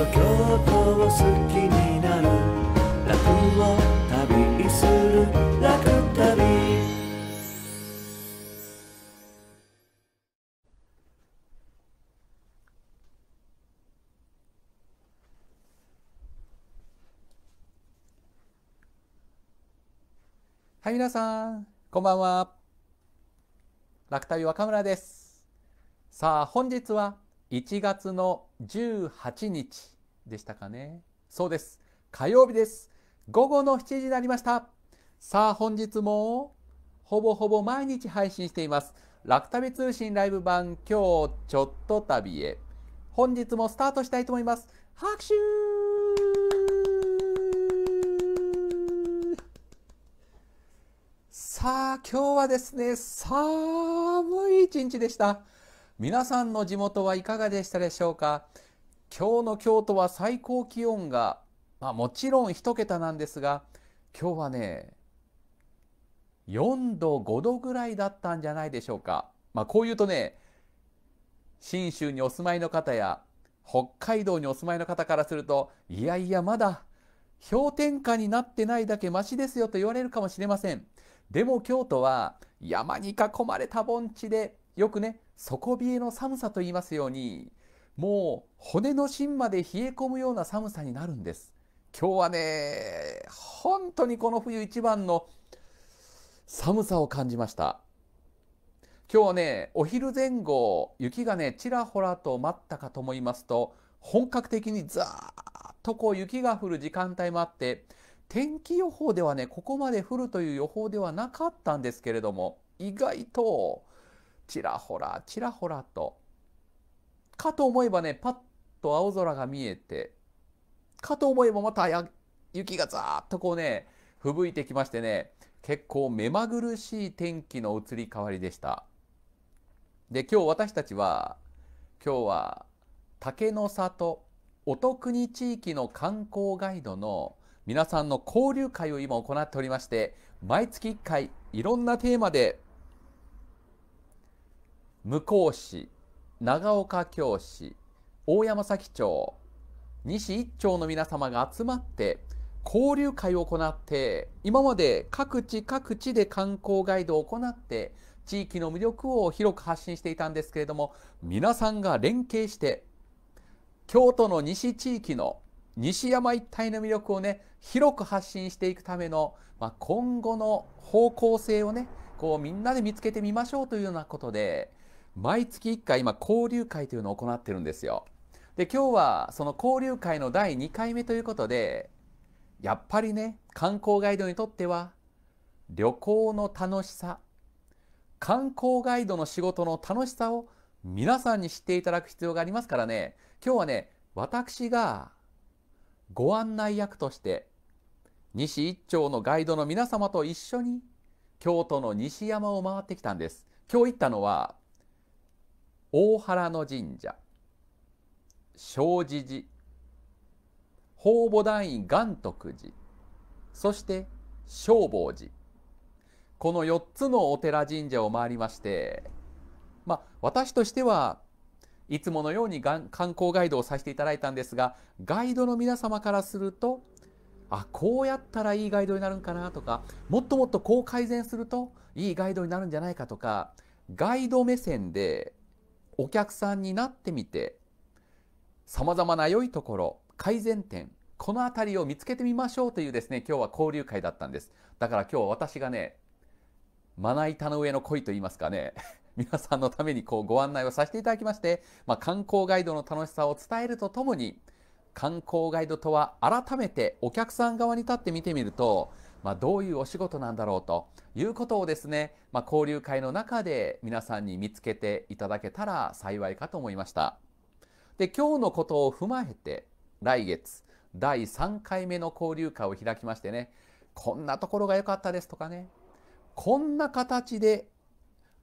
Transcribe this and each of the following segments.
と京都を好きになる楽を旅する楽旅はい皆さんこんばんは楽旅若村ですさあ本日は1月の18日でしたかね。そうです。火曜日です。午後の7時になりました。さあ本日もほぼほぼ毎日配信しています。楽旅通信ライブ版今日ちょっと旅へ。本日もスタートしたいと思います。拍手さあ今日はですね寒い一日でした。皆さんの地元はいかがでしたでしょうか今日の京都は最高気温が、まあ、もちろん1桁なんですが今日はね4度5度ぐらいだったんじゃないでしょうか、まあ、こういうとね信州にお住まいの方や北海道にお住まいの方からするといやいやまだ氷点下になってないだけマシですよと言われるかもしれませんでも京都は山に囲まれた盆地でよくね底冷えの寒さと言いますように、もう骨の芯まで冷え込むような寒さになるんです。今日はね、本当にこの冬一番の寒さを感じました。今日はね、お昼前後、雪がね、ちらほらと待ったかと思いますと、本格的にザーッとこう雪が降る時間帯もあって、天気予報ではね、ここまで降るという予報ではなかったんですけれども、意外とちらほらちらほらとかと思えばねパッと青空が見えてかと思えばまた雪がざーッとこうね吹雪いてきましてね結構目まぐるしい天気の移り変わりでしたで今日私たちは今日は竹の里お得に地域の観光ガイドの皆さんの交流会を今行っておりまして毎月1回いろんなテーマで向こう市長岡京市大山崎町西一町の皆様が集まって交流会を行って今まで各地各地で観光ガイドを行って地域の魅力を広く発信していたんですけれども皆さんが連携して京都の西地域の西山一帯の魅力をね広く発信していくための、まあ、今後の方向性をねこうみんなで見つけてみましょうというようなことで毎月1回今交流会というのを行ってるんですよで今日はその交流会の第2回目ということでやっぱりね観光ガイドにとっては旅行の楽しさ観光ガイドの仕事の楽しさを皆さんに知っていただく必要がありますからね今日はね私がご案内役として西一丁のガイドの皆様と一緒に京都の西山を回ってきたんです今日行ったのは大原の神社庄司寺法母団員元徳寺そして消防寺この4つのお寺神社を回りましてまあ私としてはいつものように観光ガイドをさせていただいたんですがガイドの皆様からするとあこうやったらいいガイドになるんかなとかもっともっとこう改善するといいガイドになるんじゃないかとかガイド目線でお客さんになってみてさまざまな良いところ改善点この辺りを見つけてみましょうというですね今日は交流会だったんですだから今日私がねまな板の上の恋と言いますかね 皆さんのためにこうご案内をさせていただきまして、まあ、観光ガイドの楽しさを伝えるとともに観光ガイドとは改めてお客さん側に立って見てみるとまあ、どういうお仕事なんだろうということをですね、まあ、交流会の中で皆さんに見つけていただけたら幸いかと思いました。で今日のことを踏まえて来月第3回目の交流会を開きましてねこんなところが良かったですとかねこんな形で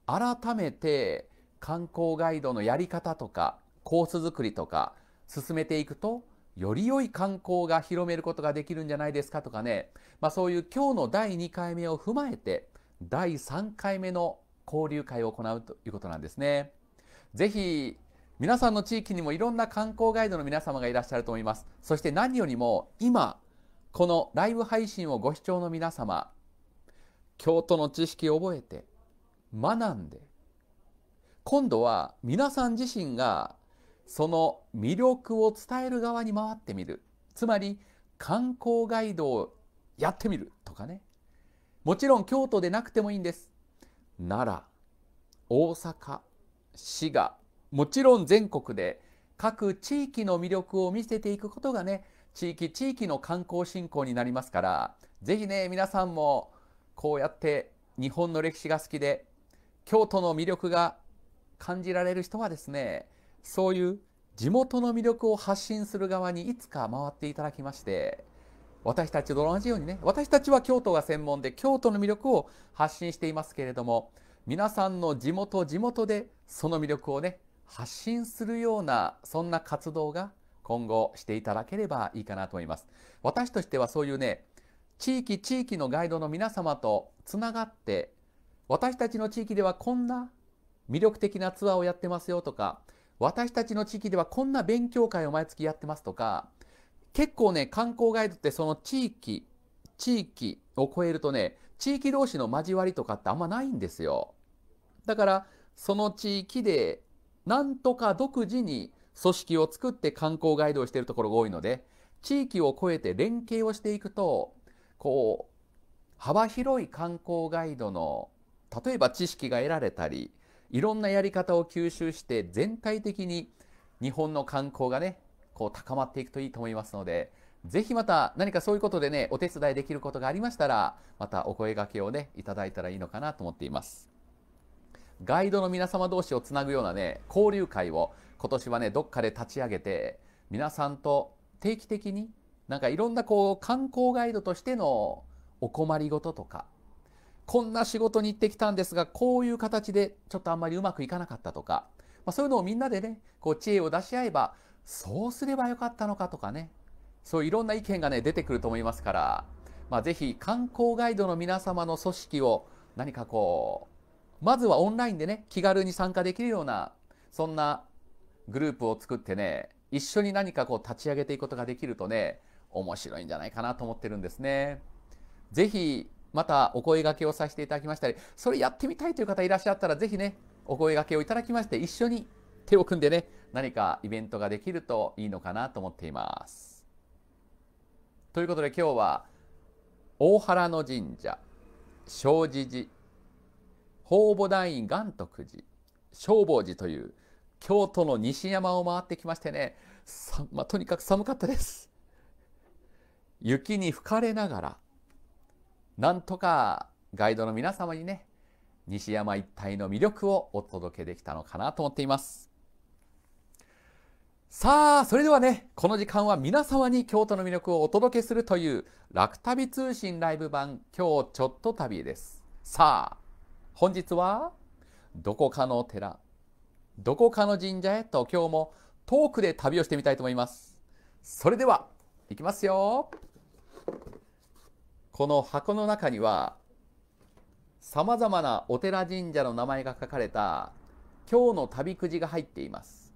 改めて観光ガイドのやり方とかコース作りとか進めていくとより良い観光が広めることができるんじゃないですかとかね、まあ、そういう今日の第2回目を踏まえて第3回目の交流会を行うということなんですね。ぜひ皆さんの地域にもいろんな観光ガイドの皆様がいらっしゃると思います。そして何よりも今このライブ配信をご視聴の皆様京都の知識を覚えて学んで今度は皆さん自身がその魅力を伝える側に回ってみるつまり観光ガイドをやってみるとかねもちろん京都でなくてもいいんです奈良大阪滋賀もちろん全国で各地域の魅力を見せていくことがね地域地域の観光振興になりますから是非ね皆さんもこうやって日本の歴史が好きで京都の魅力が感じられる人はですねそういう地元の魅力を発信する側にいつか回っていただきまして私たちと同じようにね私たちは京都が専門で京都の魅力を発信していますけれども皆さんの地元地元でその魅力をね発信するようなそんな活動が今後していただければいいかなと思います私としてはそういうね地域地域のガイドの皆様とつながって私たちの地域ではこんな魅力的なツアーをやってますよとか私たちの地域ではこんな勉強会を毎月やってますとか、結構ね、観光ガイドってその地域、地域を超えるとね、地域同士の交わりとかってあんまないんですよ。だから、その地域で、なんとか独自に組織を作って観光ガイドをしているところが多いので、地域を超えて連携をしていくと、こう、幅広い観光ガイドの、例えば知識が得られたり、いろんなやり方を吸収して全体的に日本の観光がねこう高まっていくといいと思いますのでぜひまた何かそういうことでねお手伝いできることがありましたらまたお声がけをねいただいたらいいのかなと思っていますガイドの皆様同士をつなぐようなね交流会を今年はねどっかで立ち上げて皆さんと定期的になんかいろんなこう観光ガイドとしてのお困りごととかこんな仕事に行ってきたんですが、こういう形でちょっとあんまりうまくいかなかったとか、まあ、そういうのをみんなでね、こう知恵を出し合えば、そうすればよかったのかとかね、そういろんな意見がね、出てくると思いますから、まあ、ぜひ観光ガイドの皆様の組織を何かこう、まずはオンラインでね、気軽に参加できるような、そんなグループを作ってね、一緒に何かこう立ち上げていくことができるとね、面白いんじゃないかなと思ってるんですね。ぜひまたお声がけをさせていただきましたり、それやってみたいという方いらっしゃったら、ぜひね、お声がけをいただきまして、一緒に手を組んでね、何かイベントができるといいのかなと思っています。ということで今日は、大原の神社、正司寺、法母大院元徳寺、消防寺という、京都の西山を回ってきましてね、まあ、とにかく寒かったです。雪に吹かれながらなんとかガイドの皆様にね、西山一帯の魅力をお届けできたのかなと思っています。さあ、それではね、この時間は皆様に京都の魅力をお届けするという、楽旅通信ライブ版、今日ちょっと旅です。さあ、本日は、どこかの寺、どこかの神社へと今日もトークで旅をしてみたいと思います。それでは、行きますよ。この箱の中にはさまざまなお寺神社の名前が書かれた今日の旅くじが入っています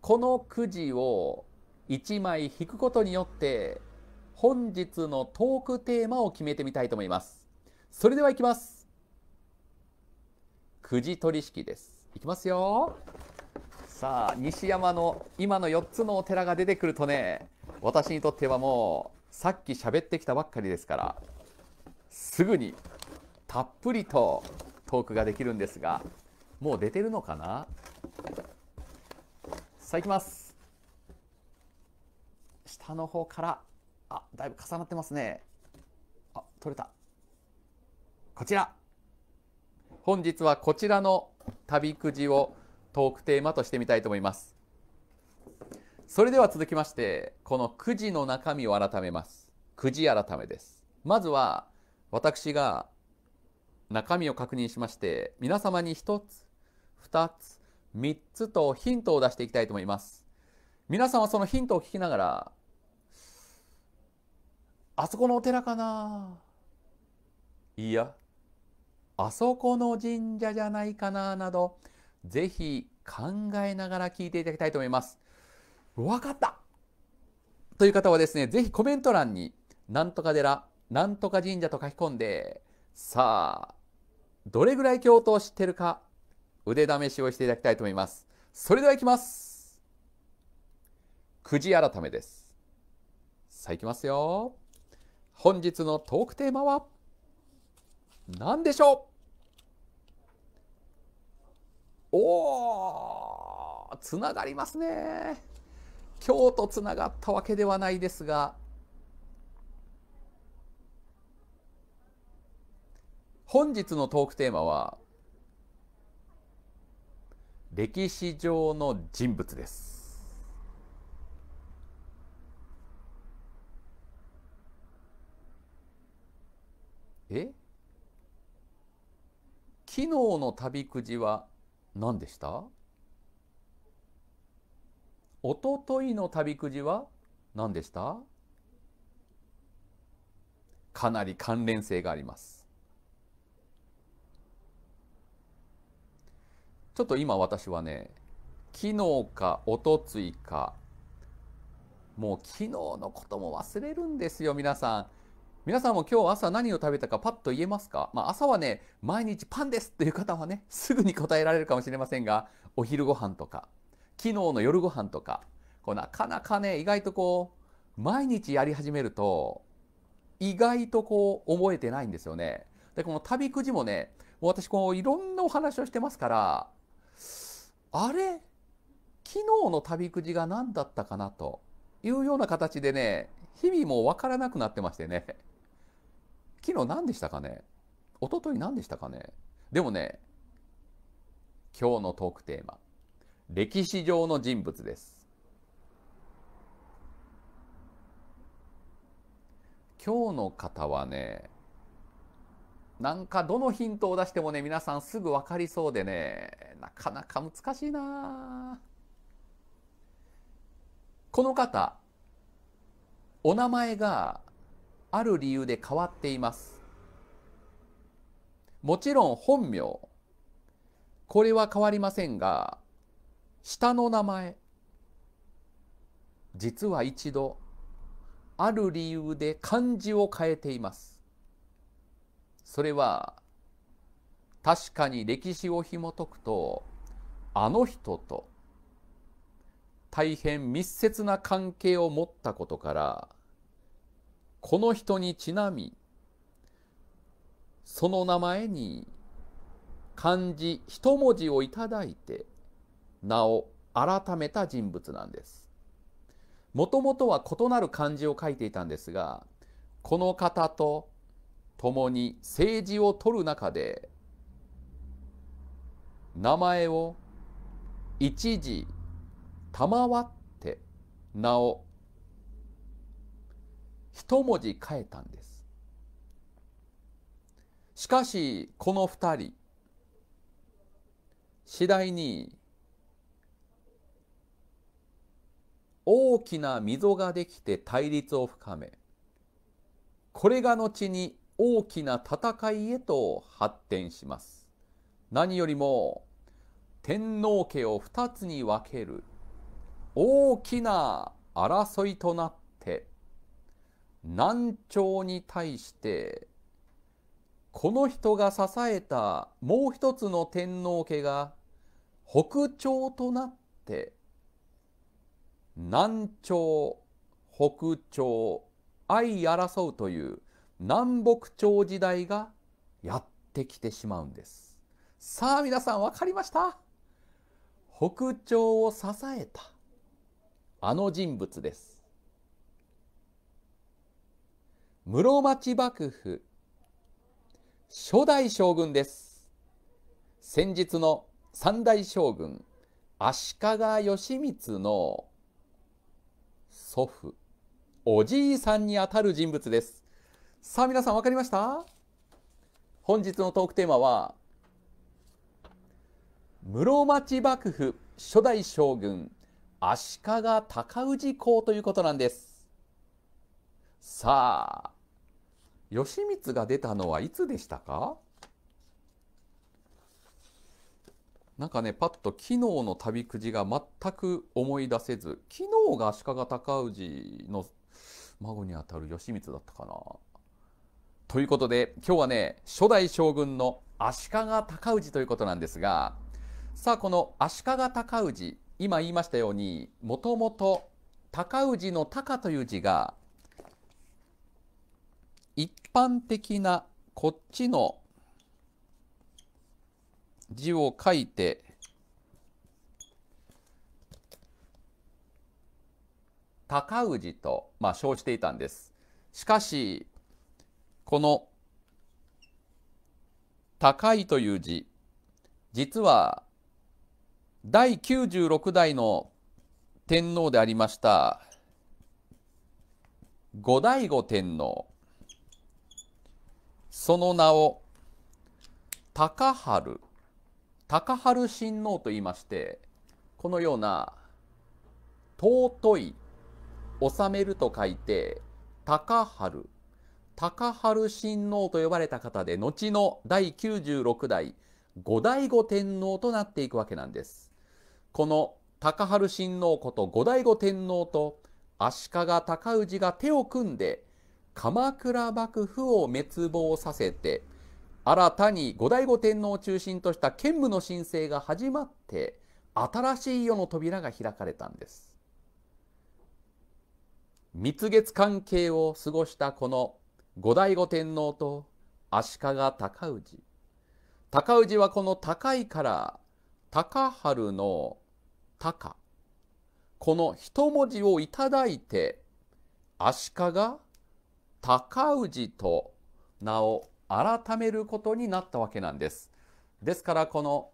このくじを1枚引くことによって本日のトークテーマを決めてみたいと思いますそれではいきますくじ取引ですいきますよさあ西山の今の4つのお寺が出てくるとね私にとってはもうさっき喋ってきたばっかりですからすぐにたっぷりとトークができるんですがもう出てるのかなさあ行きます下の方からあだいぶ重なってますねあ取れたこちら本日はこちらの旅くじをトークテーマとしてみたいと思いますそれでは続きまして、このくじの中身を改めます。くじ改めです。まずは、私が中身を確認しまして、皆様に1つ、2つ、3つとヒントを出していきたいと思います。皆さんはそのヒントを聞きながら、あそこのお寺かないや、あそこの神社じゃないかななど、ぜひ考えながら聞いていただきたいと思います。わかったという方はですね、ぜひコメント欄に、なんとか寺、なんとか神社と書き込んで、さあ、どれぐらい教頭を知ってるか、腕試しをしていただきたいと思います。それではいきます。くじ改めです。さあ、いきますよ。本日のトークテーマは、何でしょうおー、つながりますね。今日とつながったわけではないですが本日のトークテーマは歴史上の人物ですえ昨日の旅くじは何でしたおとといの旅くじは何でしたかなり関連性があります。ちょっと今私はね、昨日かおとついか、もう昨日のことも忘れるんですよ、皆さん。皆さんも今日朝何を食べたかパッと言えますかまあ朝はね、毎日パンですっていう方はね、すぐに答えられるかもしれませんが、お昼ご飯とか、昨日の夜ご飯とかこうなかなかね意外とこう毎日やり始めると意外とこう覚えてないんですよね。でこの旅くじもねもう私こういろんなお話をしてますからあれ昨日の旅くじが何だったかなというような形でね日々もう分からなくなってましてね昨日何でしたかね一昨日何でしたかねでもね今日のトークテーマ歴史上の人物です今日の方はねなんかどのヒントを出してもね皆さんすぐ分かりそうでねなかなか難しいなこの方お名前がある理由で変わっていますもちろん本名これは変わりませんが下の名前実は一度ある理由で漢字を変えていますそれは確かに歴史を紐解くとあの人と大変密接な関係を持ったことからこの人にちなみその名前に漢字一文字をいただいて名を改めた人物なんです。もともとは異なる漢字を書いていたんですが、この方と共に政治を取る中で、名前を一時賜って名を一文字変えたんです。しかしこの二人次第に大きな溝ができて対立を深めこれが後に大きな戦いへと発展します何よりも天皇家を2つに分ける大きな争いとなって南朝に対してこの人が支えたもう一つの天皇家が北朝となって南朝北朝相争うという南北朝時代がやってきてしまうんですさあ皆さん分かりました北朝を支えたあの人物です室町幕府初代将軍です先日の三代将軍足利義満の祖父おじいさんにあたる人物ですさあ皆さん分かりました本日のトークテーマは室町幕府初代将軍足利尊氏公ということなんですさあ義満が出たのはいつでしたかなんかねパッと昨日の旅くじが全く思い出せず昨日が足利尊氏の孫にあたる義満だったかな。ということで今日はね初代将軍の足利尊氏ということなんですがさあこの足利尊氏今言いましたようにもともと尊氏の「尊という字が一般的なこっちの字を書いて高氏と、まあ、称していたんです。しかし、この高いという字、実は第96代の天皇でありました後醍醐天皇、その名を高春高春親王と言いましてこのような「尊い」「治める」と書いて「高春」「高春親王」と呼ばれた方で後の第96代後醍醐天皇となっていくわけなんです。この高春親王こと後醍醐天皇と足利尊氏が手を組んで鎌倉幕府を滅亡させて新たに後醍醐天皇を中心とした兼務の申請が始まって新しい世の扉が開かれたんです蜜月関係を過ごしたこの後醍醐天皇と足利尊氏尊氏はこの高いから高春の高この一文字をいただいて足利尊氏と名を改めることになったわけなんです。ですからこの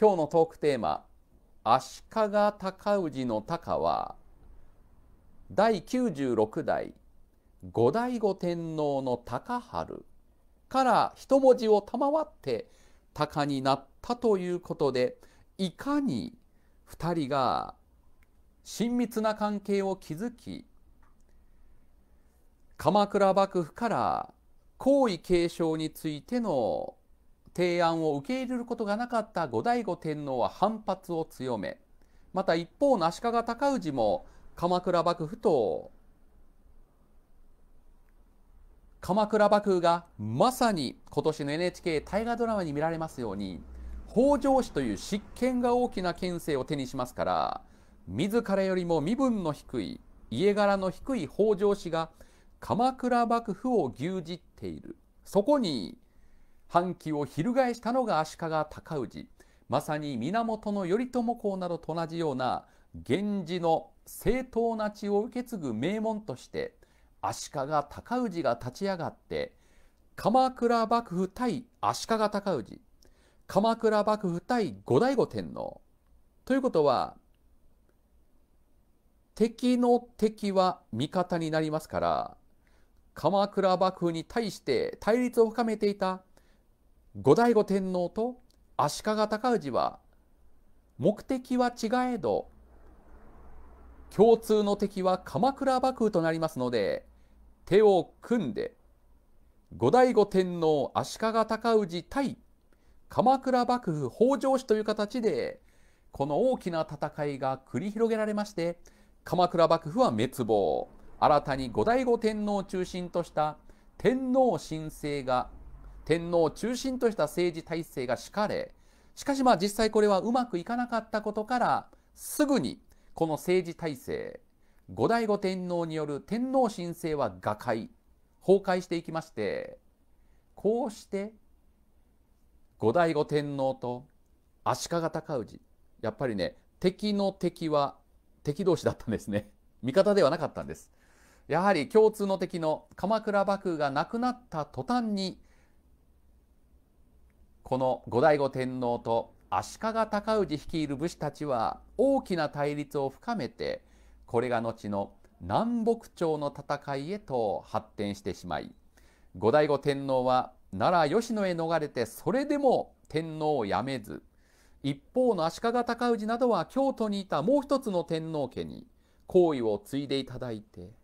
今日のトークテーマ「足利尊氏の鷹」は第96代後醍醐天皇の高春から一文字を賜って鷹になったということでいかに2人が親密な関係を築き鎌倉幕府から皇位継承についての提案を受け入れることがなかった後醍醐天皇は反発を強めまた一方の足利尊氏も鎌倉幕府と鎌倉幕府がまさに今年の NHK 大河ドラマに見られますように北条氏という執権が大きな権勢を手にしますから自らよりも身分の低い家柄の低い北条氏が鎌倉幕府を牛耳っているそこに反旗を翻したのが足利尊氏まさに源頼朝公などと同じような源氏の正当な血を受け継ぐ名門として足利尊氏が立ち上がって鎌倉幕府対足利尊氏鎌倉幕府対後醍醐天皇ということは敵の敵は味方になりますから鎌倉幕府に対して対立を深めていた後醍醐天皇と足利尊氏は目的は違えど共通の敵は鎌倉幕府となりますので手を組んで後醍醐天皇足利尊氏対鎌倉幕府北条氏という形でこの大きな戦いが繰り広げられまして鎌倉幕府は滅亡新たに後醍醐天皇を中心とした天皇神聖が天皇を中心とした政治体制が敷かれしかしまあ実際これはうまくいかなかったことからすぐにこの政治体制後醍醐天皇による天皇神聖は瓦解崩壊していきましてこうして後醍醐天皇と足利尊氏やっぱりね敵の敵は敵同士だったんですね味方ではなかったんですやはり共通の敵の鎌倉幕府が亡くなった途端にこの後醍醐天皇と足利尊氏率いる武士たちは大きな対立を深めてこれが後の南北朝の戦いへと発展してしまい後醍醐天皇は奈良吉野へ逃れてそれでも天皇を辞めず一方の足利尊氏などは京都にいたもう一つの天皇家に皇位を継いでいただいて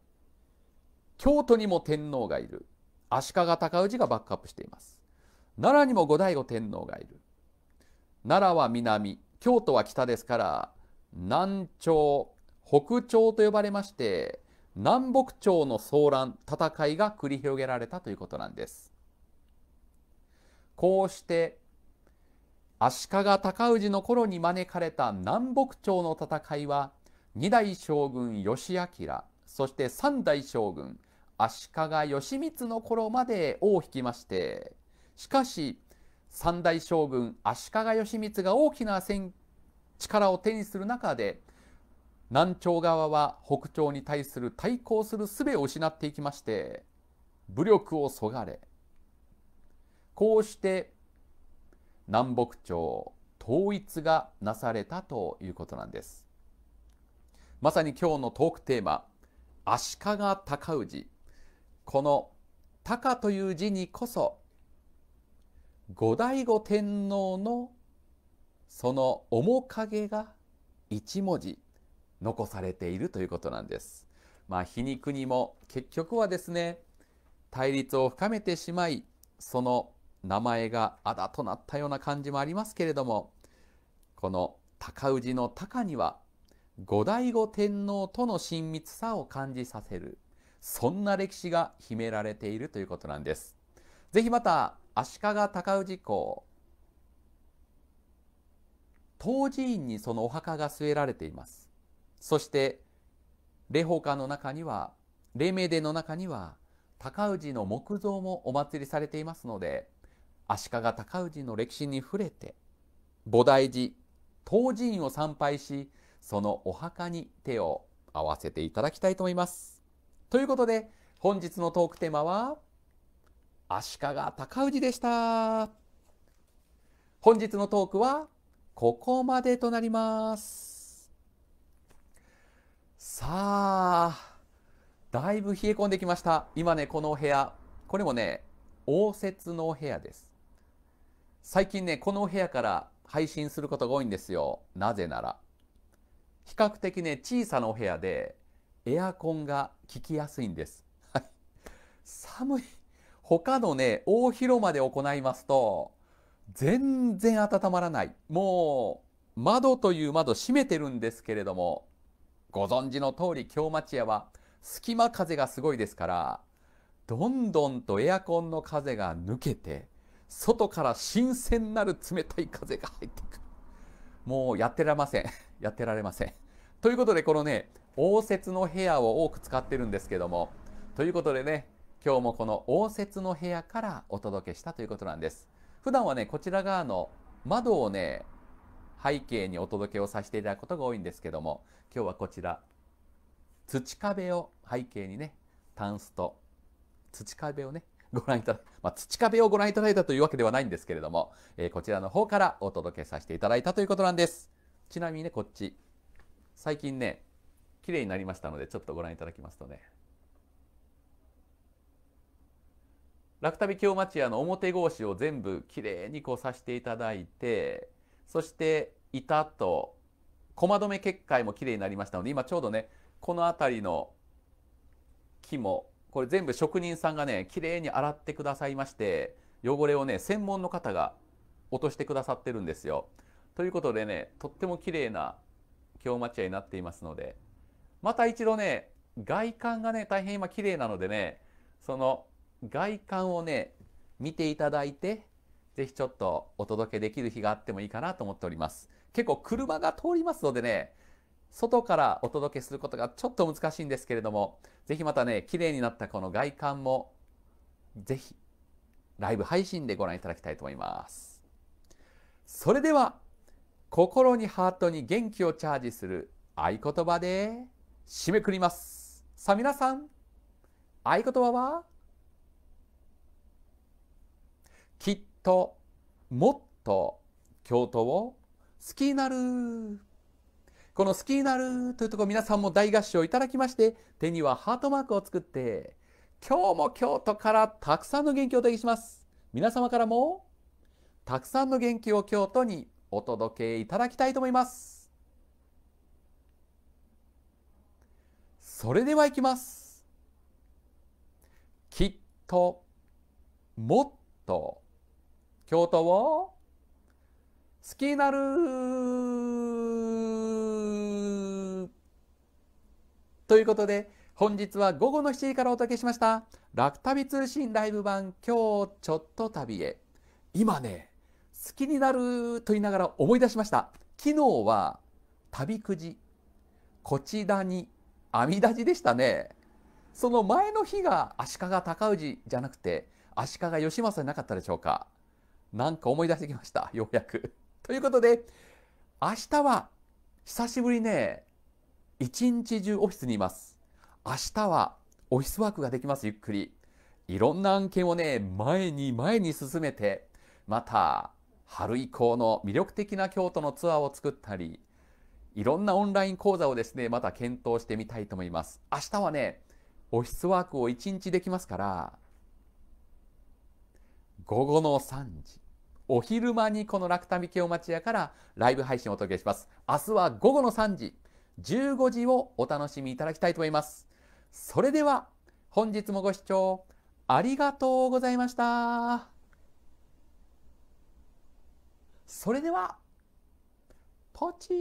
京都にも天皇がいる足利尊氏がバックアップしています奈良にも後醍醐天皇がいる奈良は南京都は北ですから南朝北朝と呼ばれまして南北朝の騒乱戦いが繰り広げられたということなんですこうして足利尊氏の頃に招かれた南北朝の戦いは二代将軍義明そして三代将軍足利義満の頃まで尾を引きましてしかし三代将軍足利義満が大きな力を手にする中で南朝側は北朝に対する対抗する術を失っていきまして武力をそがれこうして南北朝統一がなされたということなんですまさに今日のトークテーマ足利尊氏この「鷹」という字にこそ後醍醐天皇のその面影が一文字残されているということなんです。まあ、皮肉にも結局はですね対立を深めてしまいその名前があだとなったような感じもありますけれどもこの高氏の高には後醍醐天皇との親密さを感じさせるそんな歴史が秘められているということなんです。ぜひまた足利尊氏公東寺院にそのお墓が据えられています。そして霊宝館の中には黎明殿の中には高氏の木造もお祭りされていますので足利尊氏の歴史に触れて菩提寺東寺院を参拝しそのお墓に手を合わせていただきたいと思います。ということで本日のトークテーマは足利尊氏でした本日のトークはここまでとなりますさあだいぶ冷え込んできました今ねこのお部屋これもね応接のお部屋です最近ねこのお部屋から配信することが多いんですよなぜなら比較的ね小さなお部屋でエアコンが聞きやすいんです。はい、寒い。他のね、大広間で行いますと、全然温まらない。もう、窓という窓閉めてるんですけれども、ご存知の通り京町屋は隙間風がすごいですから、どんどんとエアコンの風が抜けて、外から新鮮なる冷たい風が入ってくる。もうやってられません。やってられません。ということで、このね、応接の部屋を多く使ってるんですけどもということでね今日もこの応接の部屋からお届けしたということなんです普段はねこちら側の窓をね背景にお届けをさせていただくことが多いんですけども今日はこちら土壁を背景にねタンスと土壁をねご覧いただ、まあ、土壁をご覧いただいたというわけではないんですけれども、えー、こちらの方からお届けさせていただいたということなんですちなみにねこっち最近ね綺麗になりましたのでちょっとご覧いただきますとね楽旅京町屋の表格子を全部きれいにこうさしていただいてそして板と駒止め結界もきれいになりましたので今ちょうどねこの辺りの木もこれ全部職人さんがねきれいに洗ってくださいまして汚れをね専門の方が落としてくださってるんですよ。ということでねとっても綺麗な京町屋になっていますのでまた一度ね、外観がね、大変今綺麗なのでね、その外観をね、見ていただいて、是非ちょっとお届けできる日があってもいいかなと思っております。結構車が通りますのでね、外からお届けすることがちょっと難しいんですけれども、是非またね、綺麗になったこの外観も、是非ライブ配信でご覧いただきたいと思います。それでは、心にハートに元気をチャージする合言葉で、締めくります。さあ皆さん、合言葉はきっともっと京都を好きになる。この好きになるというとこ皆さんも大合唱いただきまして手にはハートマークを作って今日も京都からたくさんの元気をお届けします。皆様からもたくさんの元気を京都にお届けいただきたいと思います。それではいきますきっともっと京都を好きになるということで本日は午後の7時からお届けしました「楽旅通信ライブ版今日ちょっと旅へ」今ね好きになると言いながら思い出しました昨日は旅くじこちらに阿弥陀寺でしたねその前の日が足利尊氏じゃなくて足利義政になかったでしょうかなんか思い出してきましたようやくということで明日は久しぶりね一日中オフィスにいます明日はオフィスワークができますゆっくりいろんな案件をね前に前に進めてまた春以降の魅力的な京都のツアーを作ったりいろんなオンライン講座をですね、また検討してみたいと思います。明日はね、オフィスワークを一日できますから、午後の3時、お昼間にこの楽民京町屋からライブ配信をお届けします。明日は午後の3時、15時をお楽しみいただきたいと思います。それでは、本日もご視聴ありがとうございました。それでは。 퍼치